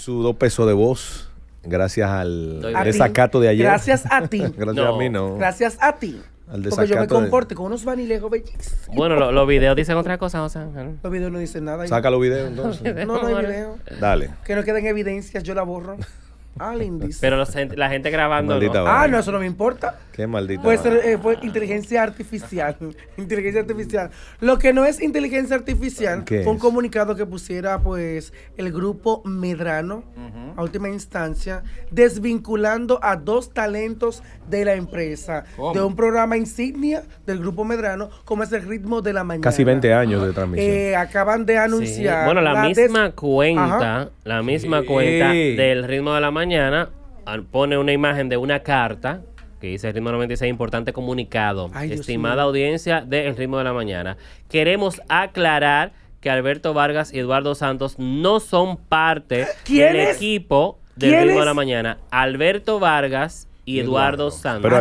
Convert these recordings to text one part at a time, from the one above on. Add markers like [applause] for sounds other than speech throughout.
su dos pesos de voz. Gracias al desacato de ayer. Gracias a ti. [laughs] gracias a mí, no. Gracias a ti. Al Porque yo me comporte con unos vanilejos bellísimos. Bueno, los videos dicen otra cosa, o sea Los videos no dicen nada. Saca los videos entonces. [laughs] no, no hay video. Dale. Que no queden evidencias, yo la borro. Ah, Pero la gente grabando. Ah, no, eso no me importa. Qué maldito Pues eh, fue inteligencia artificial. [laughs] inteligencia artificial. Lo que no es inteligencia artificial fue un comunicado que pusiera, pues, el grupo Medrano, a última instancia, desvinculando a dos talentos de la empresa. De un programa insignia del grupo Medrano, como es el ritmo de la mañana. Casi 20 años de transmisión. Eh, acaban de anunciar. Bueno, la, misma cuenta, la misma cuenta del ritmo de la mañana mañana ah, pone una imagen de una carta que dice el ritmo 96, importante comunicado. Estimada audiencia de El ritmo de la mañana, queremos aclarar que Alberto Vargas y Eduardo Santos no son parte del equipo del ritmo de la mañana. Alberto Vargas y Eduardo, Santos. Ah, pero,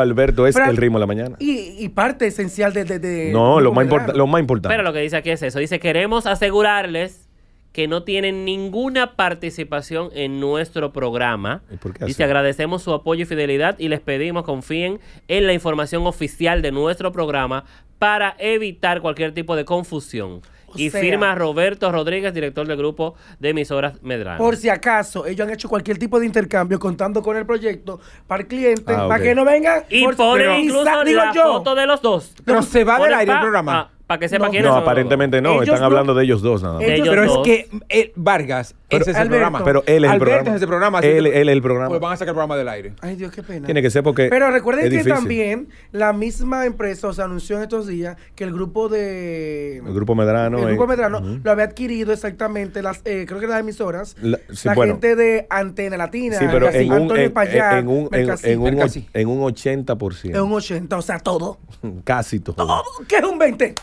Alberto. es el ritmo de la mañana. Y, parte esencial de... no, lo lo más importante. Pero lo que dice aquí es eso. Dice, queremos asegurarles que no tienen ninguna participación en nuestro programa. Y te agradecemos su apoyo y fidelidad y les pedimos confíen en la información oficial de nuestro programa para evitar cualquier tipo de confusión. y firma Roberto Rodríguez, director del grupo de emisoras Medrano. Por si acaso, ellos han hecho cualquier tipo de intercambio contando con el proyecto para el cliente, ah, para que no vengan. Y ponen incluso digo la foto de los dos. Pero, se va del aire el programa. Ah, para que sepa no, No, aparentemente no. Están hablando de ellos dos nada más. pero es que eh, Vargas ese es el programa. Pero él es el programa. es el programa. Él, es el programa. Pues van a sacar el programa del aire. Ay, Dios, qué pena. Tiene que ser porque Pero recuerden que también la misma empresa, o anunció en estos días que el grupo de... El Grupo Medrano. el Grupo Medrano lo había adquirido exactamente las, eh, creo que las emisoras, La- gente de Antena Latina, Sí, pero en Antonio en, Payá, en un, en, en un, 80%. en un 80, o sea, todo. [laughs] Casi todo. ¿Qué es un 20. [laughs]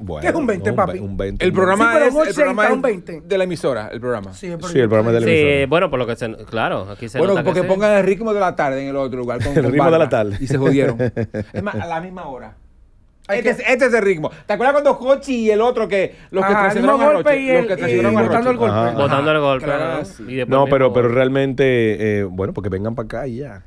Bueno, ¿Qué es un 20, papi? un 20, El programa es un el un 20. de la emisora, el programa. Sí, Sí, el programa de televisión. Sí, bueno, por lo que se. Claro, aquí se. Bueno, porque pongan el ritmo de la tarde en el otro lugar. Con, el ritmo de la tarde. Y se jodieron. [laughs] es más, a la misma hora. Este, este, es, el ritmo. ¿Te acuerdas cuando Hochi y el otro que los que traicionaron el golpe y los que traicionaron el golpe, Votando el golpe, ¿no? no, pero pero realmente eh, bueno, porque vengan para acá y ya.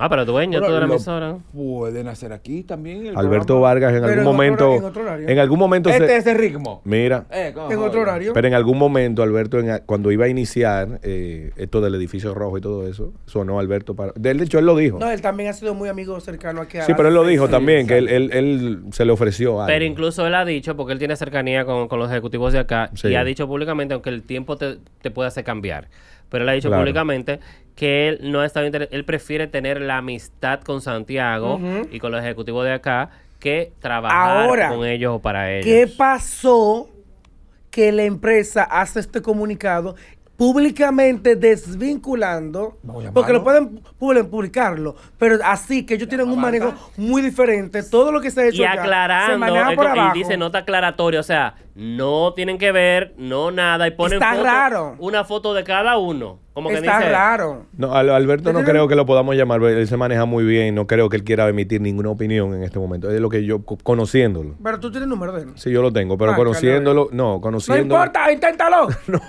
Ah, pero dueño bueno, la emisora. Pueden hacer aquí también. Alberto Vargas en algún momento. en, algún momento. Este es el ritmo. Mira. Eh, en otro horario. Pero en algún momento, Alberto, cuando iba a iniciar eh, esto del edificio rojo y todo eso, sonó Alberto para. De hecho, él lo dijo. No, él también ha sido muy amigo cercano aquí Sí, pero él lo dijo también, que él, él, se le ofreció a Pero incluso él ha dicho, porque él tiene cercanía con, los ejecutivos de acá, y ha dicho públicamente, aunque el tiempo te, puede hacer cambiar pero él ha dicho públicamente que él no ha él prefiere tener la amistad con Santiago y con los ejecutivos de acá que trabajar con ellos o para ellos. ¿Qué pasó que la empresa hace este comunicado públicamente desvinculando, porque lo pueden, pueden, publicarlo, pero así que ellos tienen un manejo muy diferente, todo lo que se ha hecho y aclarando, se maneja y dice nota aclaratoria, o sea, no tienen que ver, no nada, y ponen una foto de cada uno. Como que Está raro. No, Alberto no creo que lo podamos llamar, él se maneja muy bien, no creo que él quiera emitir ninguna opinión en este momento. Es lo que yo, conociéndolo. Pero tú tienes número de él. Sí, yo lo tengo, pero ah, conociéndolo, no, conociéndolo. No importa, inténtalo. [laughs] no.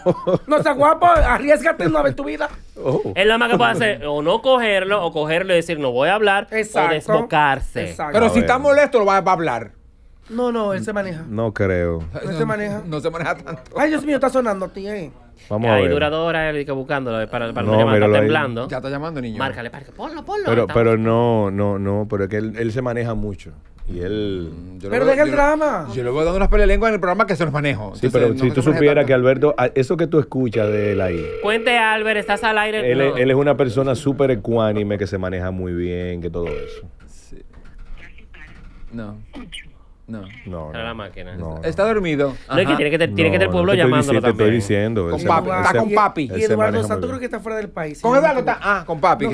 no seas guapo, arriesgate una vez tu vida. Oh. Es lo más que puede hacer, [laughs] o no cogerlo, o cogerlo y decir, no voy a hablar, o desbocarse. Pero si está molesto, lo va a hablar. No, no, él se maneja. No creo. Él se maneja. No se maneja tanto. Ay, Dios mío, está sonando, tío. Eh. Vamos a ver. dura dos horas buscándolo eh, para, para No, está temblando. Ya está llamando, niño. Márcale, parque, ponlo, ponlo. Pero, pero no, no, no, pero es que él, él se maneja mucho. Y él... Mm, pero de deja el drama. Yo le voy dando unas lengua en el programa que se los manejo. Sí, pero si tú supieras que Alberto, ah, eso que tú escuchas de él ahí, Cuente, Albert, estás al aire. él, es- él es una persona súper ecuánime que se maneja muy bien, que todo eso. Sí No. No. No, Está dormido. No, tiene que, tener el pueblo llamándolo también. está con papi. Y Eduardo Santo creo que está fuera del país. Con Eduardo está. Ah, con papi.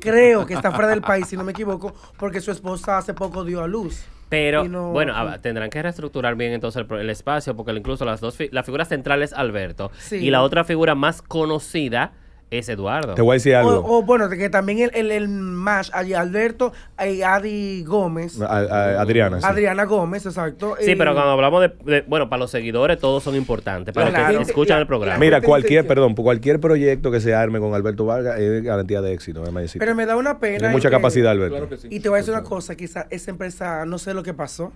creo, que está, fuera del país, si no me equivoco, porque su esposa hace poco dio a luz. Pero, bueno, ah, tendrán que reestructurar bien entonces el, espacio, porque incluso las dos, fi- la figura central es Alberto. Y la otra figura más conocida es Eduardo. Te voy a decir algo. O, bueno, que también el, el, el más, Alberto, Adi Gómez. Adriana. Adriana Gómez, exacto. Sí, pero cuando hablamos de, bueno, para los seguidores todos son importantes, para que escuchan el programa. Mira, cualquier, perdón, cualquier proyecto que se arme con Alberto Vargas es garantía de éxito, eh, Pero me da una pena. Tiene mucha capacidad, Alberto. Y te voy a decir una cosa, quizás esa empresa, no sé lo que pasó,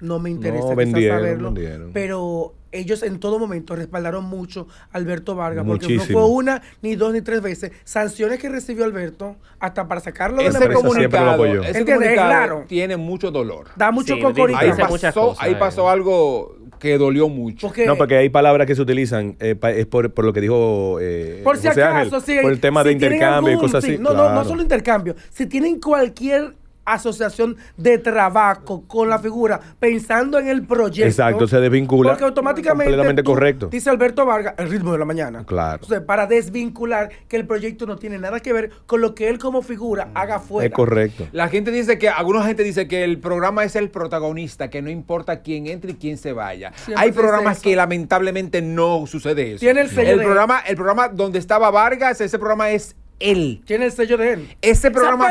no me interesa no, saberlo, pero ellos en todo momento respaldaron mucho a Alberto Vargas, porque no fue una, ni dos, ni tres veces. Sanciones que recibió Alberto hasta para sacarlo de la comunidad. ese claro. tiene mucho dolor. Da mucho Ahí pasó, ahí eh. pasó algo que dolió mucho. no, porque hay palabras que se utilizan, eh, es por, lo que dijo eh, por por el tema de intercambio y cosas así. No, no, no solo intercambio. Si tienen cualquier asociación de trabajo con la figura, pensando en el proyecto. Exacto, se desvincula. Porque automáticamente. Completamente correcto. Dice Alberto Vargas, el ritmo de la mañana. Claro. O para desvincular que el proyecto no tiene nada que ver con lo que él como figura mm, haga fuera. Es correcto. La gente dice que, alguna gente dice que el programa es el protagonista, que no importa quién entre y quién se vaya. Hay programas que lamentablemente no sucede eso. Tiene el programa, el programa donde estaba Vargas, ese programa es él. Tiene el sello de él. Ese programa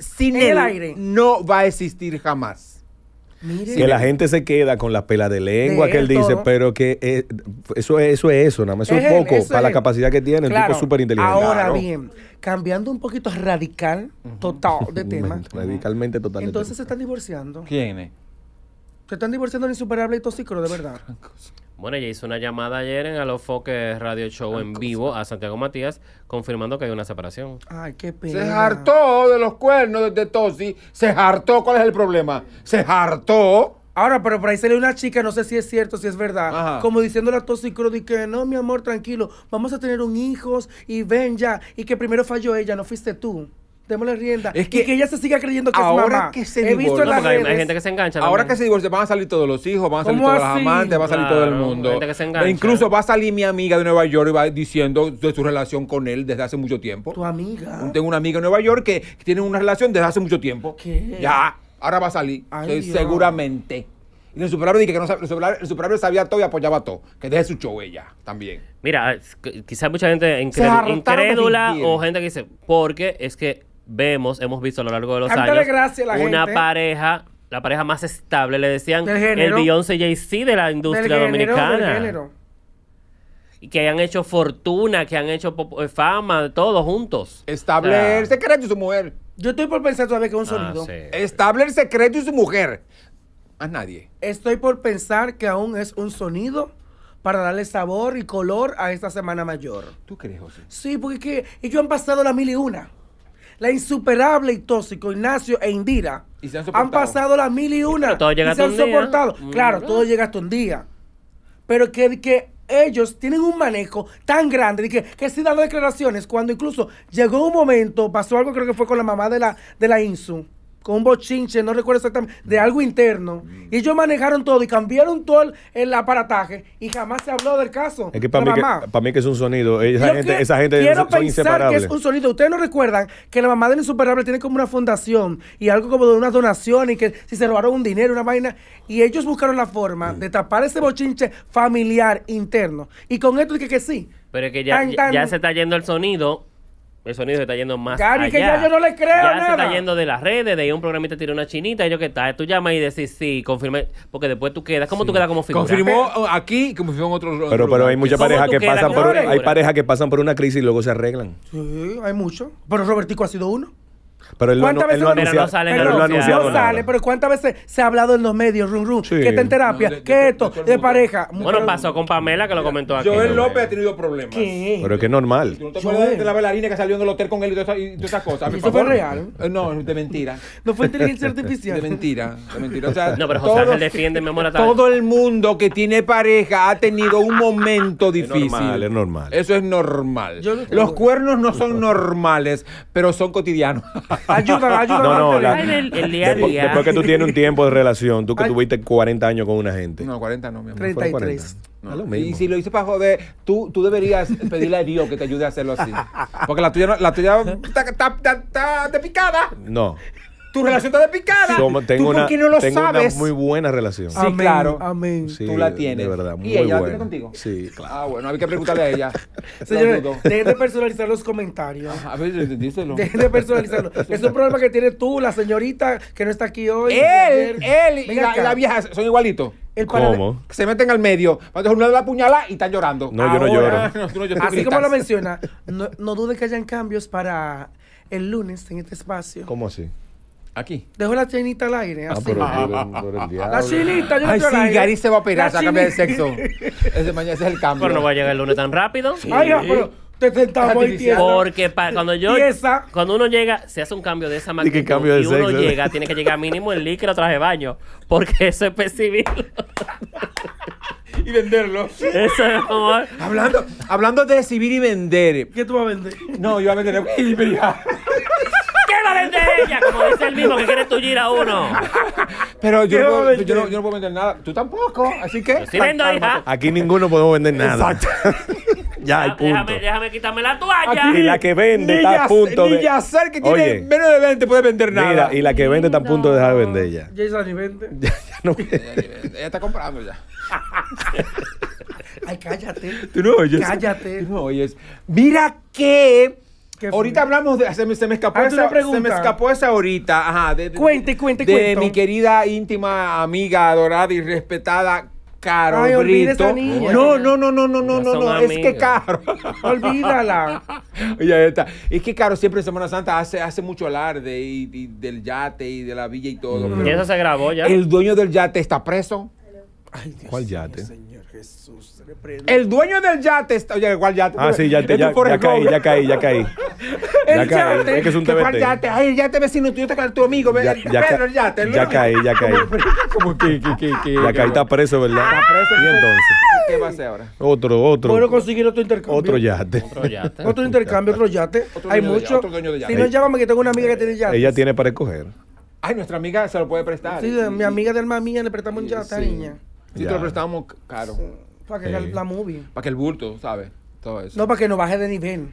sin, él, el aire. no va a existir jamás. Si la gente se queda con la pela de lengua que él, dice, pero que eh, eso, es, eso eso, nada más. Eso es, poco para la capacidad que tiene, un tipo súper inteligente. Ahora bien, cambiando un poquito radical, total de [laughs] tema. Radicalmente total. Entonces se están divorciando. ¿Quiénes? Se están divorciando el insuperable y Tosicro, de verdad. Bueno, ella hizo una llamada ayer en Alofoque Radio Show ah, en vivo a Santiago Matías, confirmando que hay una separación. Ay, qué pena. Se hartó de los cuernos de, Tosi. Se hartó. ¿Cuál es el problema? Se hartó. Ahora, pero por ahí sale una chica, no sé si es cierto, si es verdad, como diciéndole a Tosi Cruz que no, mi amor, tranquilo, vamos a tener un hijo y ven ya. Y que primero falló ella, no fuiste tú démosle rienda. Es que, ella se siga creyendo que ahora es mamá. que se He visto en no, las hay, gente que se engancha. Ahora que se divorcia, van a salir todos los hijos, van a salir todas las amantes, va a salir todo el mundo. Gente que se engancha. E incluso va a salir mi amiga de Nueva York y va diciendo de su relación con él desde hace mucho tiempo. ¿Tu amiga? Tengo una amiga en Nueva York que tiene una relación desde hace mucho tiempo. ¿Qué? Ya, ahora va a salir. seguramente. Y el superávit dice que no, el, el sabía todo y apoyaba todo. Que deje su show ella también. Mira, quizás mucha gente incrédula o gente que dice, porque es que vemos, hemos visto a lo largo de los años, una pareja, la pareja más estable, le decían el Beyoncé Jay-Z de la industria dominicana. Y que han hecho fortuna, que han hecho eh, fama, todos juntos. Estable el secreto y su mujer. Yo estoy por pensar todavía que es un ah, sonido. Estable el secreto y su mujer. A nadie. Estoy por pensar que aún es un sonido para darle sabor y color a esta semana mayor. ¿Tú crees, José? Sí, porque es que ellos han pasado la mil y una la insuperable y tóxico, Ignacio e Indira, han, pasado las mil y una. Y, llega se han soportado. Claro, todo llega hasta un día. Pero que, que ellos tienen un manejo tan grande de que, que dan declaraciones cuando incluso llegó un momento, pasó algo creo que fue con la mamá de la, de la INSU con un bochinche, no recuerdo exactamente, de algo interno. Mm. Y ellos manejaron todo y cambiaron todo el, aparataje y jamás se habló del caso. Es que para, mí, Que, es un sonido. Esa gente, esa gente quiero pensar que es un sonido. Ustedes no recuerdan que la mamá del insuperable tiene como una fundación y algo como de una donación y que si se robaron un dinero, una vaina. Y ellos buscaron la forma mm. de tapar ese bochinche familiar interno. Y con esto dije que, sí. Pero es que ya, ya se está yendo el sonido el sonido se está yendo más que ya yo no le creo ya se está yendo de las redes, de ahí un programita tira una chinita, y yo que tal, tú llamas y decís sí, confirme porque después tú quedas, como tú quedas como figura? Confirmó aquí, confirmó en otro, otro Pero, pero hay muchas parejas que pasan por, hay parejas que pasan por una crisis y luego se arreglan. Sí, hay mucho. Pero Robertico ha sido uno. Pero el número no sale, pero, no, sale, pero ¿cuántas veces se ha hablado en los medios, rum rum que está en terapia, qué que esto, de, pareja? Bueno, pasó con Pamela que lo comentó aquí. Joel López ha tenido problemas. Pero es que es normal. ¿Tú no te de la bailarina que salió en el hotel con él y todas esas cosas? ¿Eso fue real? Eh, no, de mentira. No fue inteligencia artificial. De mentira, de mentira. O sea, no, pero José se defiende, mi amor. Todo el mundo que tiene pareja ha tenido un momento difícil. Es normal, es normal. Eso es normal. Los cuernos no son normales, pero son cotidianos. Ayuda, ayuda. No, no, la, el, el día después, que tú tienes un tiempo de relación, tú que tuviste 40 años con una gente. No, 40 no, mi amor. 33. No, Y si lo hice para joder, tú, tú deberías pedirle a Dios que te ayude a hacerlo así. Porque la tuya, la tuya está de picada. No tu relación está de picada. Yo tengo tú una, no lo tengo una muy buena relación. Sí, amén, claro. Amén. tú la tienes. De verdad, muy ¿Y ella la tiene contigo? Sí, claro. Ah, bueno, hay que preguntarle a ella. [laughs] Señores, dejen de personalizar los comentarios. [laughs] A ver, díselo. Dejen de personalizarlo. [laughs] es un problema que tiene tú, la señorita que no está aquí hoy. Él, él y la, vieja son igualitos. El ¿Cómo? se meten al medio, cuando una de la puñalada y están llorando. No, yo no lloro. Así como lo menciona, no, no dudes que hayan cambios para el lunes en este espacio. ¿Cómo así? Aquí. Dejo la chinita al aire. Ah, así. la chinita, yo Ay, sí, aire. Gary se va a operar, se cambiar de sexo. Ese mañana ese es el cambio. Pero no va a llegar el lunes tan rápido. Sí. Ay, pero te sentamos ahí Porque cuando yo. Cuando uno llega, se hace un cambio de esa magnitud. y, cambio de y uno llega, tiene que llegar mínimo el líquido traje de baño. Porque eso es percibirlo. y venderlo. Eso es amor. hablando, de recibir y vender. ¿Qué tú vas a vender? No, yo voy a vender. [laughs] ¿Qué la a vender? el mismo que quiere tullir a uno. [laughs] Pero yo no, puedo, yo, no, puedo vender nada. Tú tampoco. Así que. ¿ah? Aquí ninguno podemos vender nada. Exacto. [laughs] ya, el punto. Déjame, quitarme la toalla. y la que vende está a punto de. Ni que tiene menos de 20, puede vender nada. Mira, y la que vende está a punto de dejar de vender ya. Jason ni vende. [laughs] ya, no Ella está comprando ya. Ay, cállate. Tú no Cállate. Tú no oyes. Mira que Ahorita hablamos de. Se me, se me escapó esa esa. Se me escapó esa ahorita. Ajá. De, cuente, cuente, cuente. de mi querida íntima amiga, adorada y respetada. Caro Ay, No, no, no, no, no, no, no, Es que Caro. [laughs] Olvídala. [laughs] ya está. Es que Caro siempre en Semana Santa hace, mucho alarde y, del yate y de la villa y todo. Mm. Y eso se grabó ya. El dueño del yate está preso. ¿Cuál yate? Señor Jesús, el dueño del yate está. Oye, ¿cuál yate? Ah, sí, ya, ya, ya, caí, ya caí, [laughs] ya caí. el que es ¿Cuál yate? Ay, el yate vecino tuyo está con tu amigo. Ya, Pedro, el yate. ya caí, ya caí. [laughs] Ya caí, está preso, ¿verdad? Está preso. ¿Y entonces? ¿Qué va a hacer ahora? Otro, otro. Puedo conseguir otro intercambio. Otro yate. Otro yate. Otro intercambio, otro yate. Hay mucho. Si no, llámame que tengo una amiga que tiene yate. Ella tiene para escoger. Ay, nuestra amiga se lo puede prestar. Sí, mi amiga de del mía le prestamos un yate, niña. Sí, te lo prestamos caro. Para que la movie. Para que el bulto, ¿sabes? Todo eso. No, para que no baje de nivel.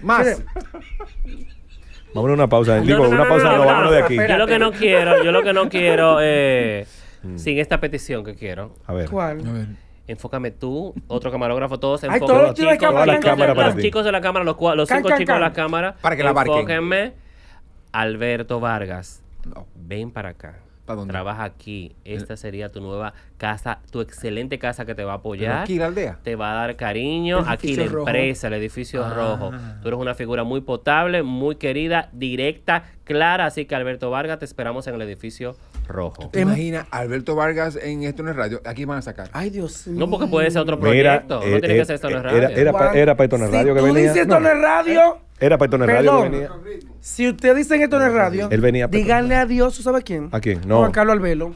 Más. Vamos a una pausa. Digo, una pausa, vámonos de aquí. Yo lo que no quiero, yo lo que no quiero, eh, mm. sin esta petición que quiero. A ver. ¿Cuál? A ver. Enfócame tú, otro camarógrafo, todos enfóquenme. Todos los chicos, la cámara los chicos de la cámara, los, cinco chicos de la cámara. Para que la Enfóquenme. Alberto Vargas. Ven para acá. Dónde? Trabaja aquí. Eh. Esta sería tu nueva casa, tu excelente casa que te va a apoyar. Aquí la aldea. Te va a dar cariño. aquí la empresa, el edificio ah. rojo. Tú eres una figura muy potable, muy querida, directa, clara. Así que Alberto Vargas, te esperamos en el edificio rojo. ¿Te em- imaginas Alberto Vargas en Esto en el radio? Aquí van a sacar. Ay, Dios No, porque puede ser otro proyecto. Era, no eh, tiene que eh, ser Esto en el radio. Era, era, para Esto radio si que tú venía. Dices esto en el radio. Eh, era para Esto Radio. Que venía. Si usted dice Esto en el radio, Él venía pues, díganle adiós, ¿sabe quién? ¿A quién? No. Juan Carlos Albelo.